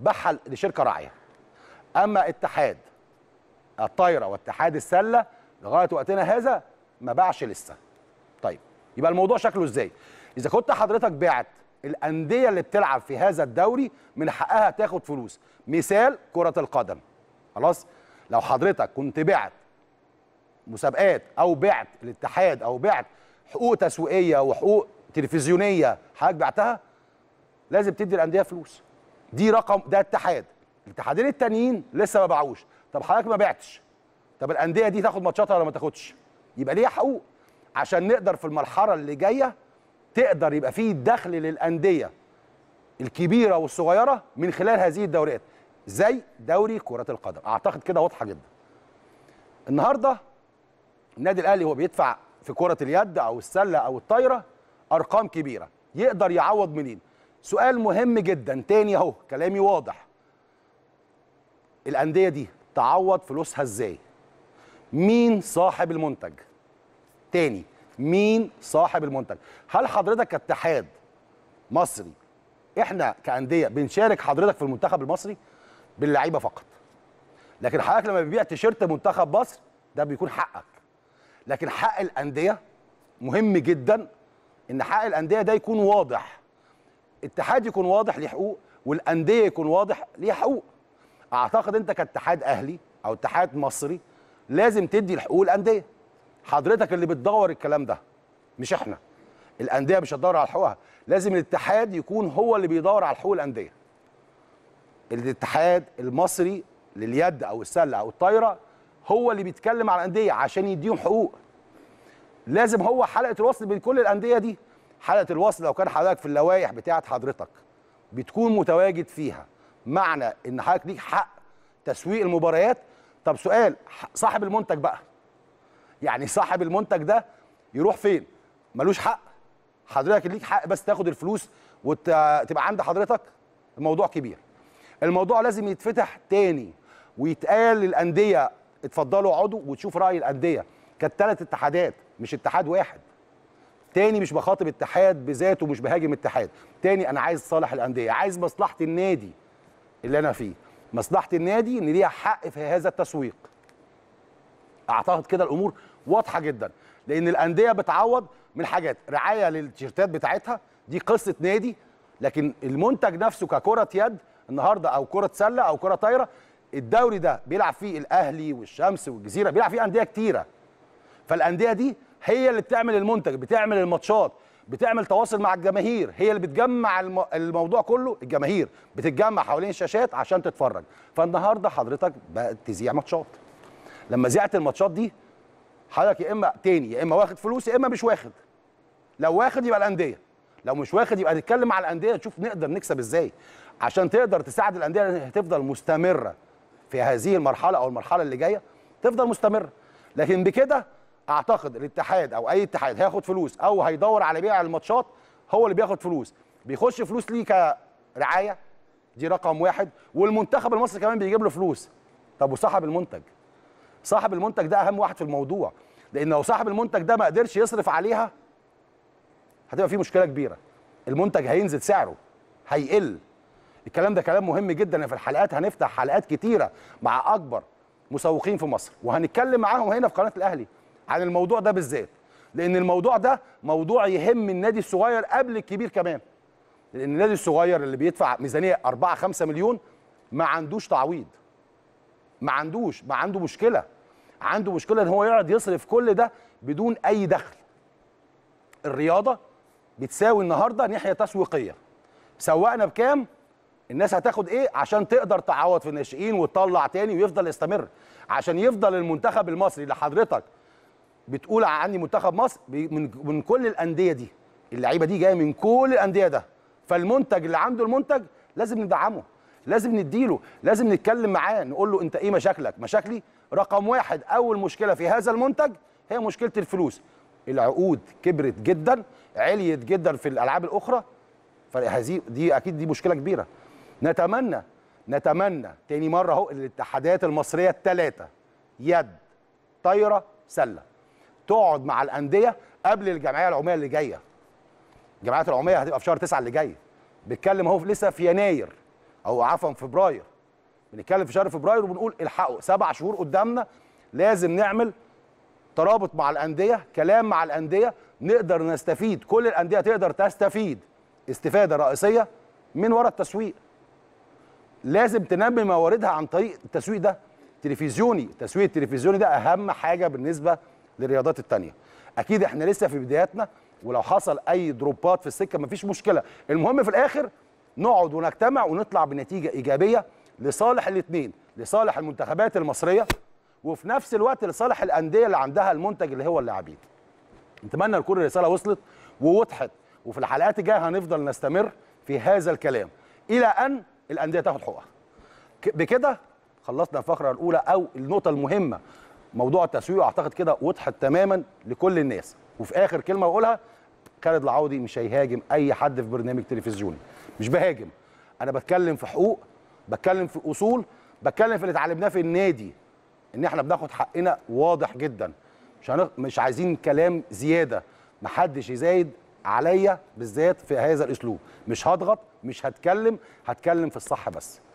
باعها لشركه راعيه اما اتحاد الطايره واتحاد السله لغايه وقتنا هذا ما باعش لسه طيب يبقى الموضوع شكله ازاي اذا كنت حضرتك بعت الانديه اللي بتلعب في هذا الدوري من حقها تاخد فلوس مثال كره القدم خلاص لو حضرتك كنت بعت مسابقات او بعت الاتحاد او بعت حقوق تسويقيه وحقوق تلفزيونيه حضرتك بعتها لازم تدي الانديه فلوس دي رقم ده اتحاد الاتحادين التانيين لسه ما باعوش طب حضرتك ما بعتش طب الانديه دي تاخد ماتشاتها ولا ما تاخدش يبقى ليها حقوق عشان نقدر في المرحله اللي جايه تقدر يبقى فيه دخل للانديه الكبيره والصغيره من خلال هذه الدوريات زي دوري كره القدم اعتقد كده واضحه جدا النهارده النادي الاهلي هو بيدفع في كره اليد او السله او الطايره ارقام كبيره يقدر يعوض منين سؤال مهم جدا تاني اهو كلامي واضح الانديه دي تعوض فلوسها ازاي مين صاحب المنتج تاني مين صاحب المنتج هل حضرتك كاتحاد مصري احنا كانديه بنشارك حضرتك في المنتخب المصري باللعيبه فقط لكن حضرتك لما بتبيع تيشيرت منتخب مصر ده بيكون حقك لكن حق الانديه مهم جدا ان حق الانديه ده يكون واضح الاتحاد يكون واضح ليه حقوق والانديه يكون واضح ليها حقوق اعتقد انت كاتحاد اهلي او اتحاد مصري لازم تدي الحقوق الانديه حضرتك اللي بتدور الكلام ده مش احنا الانديه مش هتدور على حقوقها لازم الاتحاد يكون هو اللي بيدور على حقوق الانديه الاتحاد المصري لليد او السله او الطايره هو اللي بيتكلم على الانديه عشان يديهم حقوق لازم هو حلقه الوصل بين كل الانديه دي حلقه الوصل لو كان حضرتك في اللوائح بتاعه حضرتك بتكون متواجد فيها معنى ان حضرتك ليك حق تسويق المباريات طب سؤال صاحب المنتج بقى يعني صاحب المنتج ده يروح فين ملوش حق حضرتك ليك حق بس تاخد الفلوس وتبقى عند حضرتك الموضوع كبير الموضوع لازم يتفتح تاني ويتقال للانديه اتفضلوا اقعدوا وتشوف راي الانديه كانت ثلاث اتحادات مش اتحاد واحد تاني مش بخاطب اتحاد بذاته مش بهاجم اتحاد تاني انا عايز صالح الانديه عايز مصلحه النادي اللي انا فيه مصلحه النادي ان ليها حق في هذا التسويق اعتقد كده الامور واضحه جدا لان الانديه بتعوض من حاجات رعايه للتيشيرتات بتاعتها دي قصه نادي لكن المنتج نفسه ككره يد النهارده او كره سله او كره طايره الدوري ده بيلعب فيه الاهلي والشمس والجزيره بيلعب فيه انديه كتيره فالانديه دي هي اللي بتعمل المنتج بتعمل الماتشات بتعمل تواصل مع الجماهير هي اللي بتجمع الموضوع كله الجماهير بتتجمع حوالين الشاشات عشان تتفرج فالنهارده حضرتك بقت تذيع ماتشات لما ذيعت الماتشات دي حضرتك يا اما تاني يا اما واخد فلوس يا اما مش واخد لو واخد يبقى الانديه لو مش واخد يبقى نتكلم مع الانديه نشوف نقدر نكسب ازاي عشان تقدر تساعد الانديه اللي هتفضل مستمره في هذه المرحله او المرحله اللي جايه تفضل مستمره لكن بكده اعتقد الاتحاد او اي اتحاد هياخد فلوس او هيدور على بيع الماتشات هو اللي بياخد فلوس بيخش فلوس ليه كرعايه دي رقم واحد والمنتخب المصري كمان بيجيب له فلوس طب وصاحب المنتج صاحب المنتج ده اهم واحد في الموضوع لان لو صاحب المنتج ده ما قدرش يصرف عليها هتبقى في مشكله كبيره المنتج هينزل سعره هيقل الكلام ده كلام مهم جدا يعني في الحلقات هنفتح حلقات كتيره مع اكبر مسوقين في مصر وهنتكلم معاهم هنا في قناه الاهلي عن الموضوع ده بالذات لان الموضوع ده موضوع يهم النادي الصغير قبل الكبير كمان لان النادي الصغير اللي بيدفع ميزانيه 4 5 مليون ما عندوش تعويض ما عندوش ما عنده مشكله عنده مشكله ان هو يقعد يصرف كل ده بدون اي دخل الرياضه بتساوي النهارده ناحيه تسويقيه سوقنا بكام الناس هتاخد ايه عشان تقدر تعوض في الناشئين وتطلع تاني ويفضل يستمر عشان يفضل المنتخب المصري لحضرتك بتقول عني منتخب مصر من, من كل الانديه دي اللعيبه دي جايه من كل الانديه ده فالمنتج اللي عنده المنتج لازم ندعمه لازم نديله لازم نتكلم معاه نقول له انت ايه مشاكلك مشاكلي رقم واحد اول مشكله في هذا المنتج هي مشكله الفلوس العقود كبرت جدا عليت جدا في الالعاب الاخرى فهذه دي اكيد دي مشكله كبيره نتمنى نتمنى تاني مره اهو الاتحادات المصريه الثلاثه يد طايره سله تقعد مع الانديه قبل الجمعيه العموميه اللي جايه الجمعيات العموميه هتبقى في شهر 9 اللي جاي بنتكلم اهو لسه في يناير او عفوا فبراير بنتكلم في شهر فبراير وبنقول الحقوا سبع شهور قدامنا لازم نعمل ترابط مع الانديه كلام مع الانديه نقدر نستفيد كل الانديه تقدر تستفيد استفاده رئيسيه من وراء التسويق لازم تنمي مواردها عن طريق التسويق ده تلفزيوني التسويق التلفزيوني ده اهم حاجه بالنسبه للرياضات الثانيه اكيد احنا لسه في بداياتنا ولو حصل اي دروبات في السكه مفيش مشكله المهم في الاخر نقعد ونجتمع ونطلع بنتيجه ايجابيه لصالح الاثنين لصالح المنتخبات المصريه وفي نفس الوقت لصالح الانديه اللي عندها المنتج اللي هو اللاعبين نتمنى لكل الرساله وصلت ووضحت وفي الحلقات الجايه هنفضل نستمر في هذا الكلام الى ان الانديه تاخد حقوقها بكده خلصنا الفقره الاولى او النقطه المهمه موضوع التسويق اعتقد كده وضحت تماما لكل الناس وفي اخر كلمه بقولها خالد العوضي مش هيهاجم اي حد في برنامج تلفزيوني مش بهاجم انا بتكلم في حقوق بتكلم في اصول بتكلم في اللي اتعلمناه في النادي ان احنا بناخد حقنا واضح جدا مش هنغ... مش عايزين كلام زياده محدش يزايد عليا بالذات في هذا الاسلوب مش هضغط مش هتكلم هتكلم في الصح بس